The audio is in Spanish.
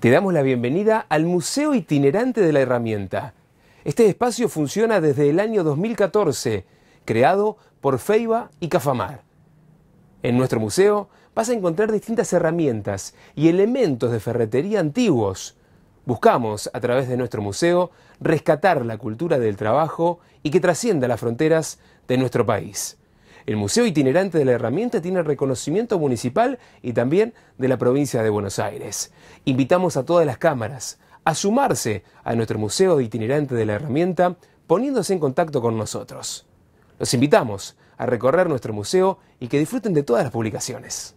Te damos la bienvenida al Museo Itinerante de la Herramienta. Este espacio funciona desde el año 2014, creado por Feiba y Cafamar. En nuestro museo vas a encontrar distintas herramientas y elementos de ferretería antiguos. Buscamos, a través de nuestro museo, rescatar la cultura del trabajo y que trascienda las fronteras de nuestro país. El Museo Itinerante de la Herramienta tiene reconocimiento municipal y también de la provincia de Buenos Aires. Invitamos a todas las cámaras a sumarse a nuestro Museo Itinerante de la Herramienta poniéndose en contacto con nosotros. Los invitamos a recorrer nuestro museo y que disfruten de todas las publicaciones.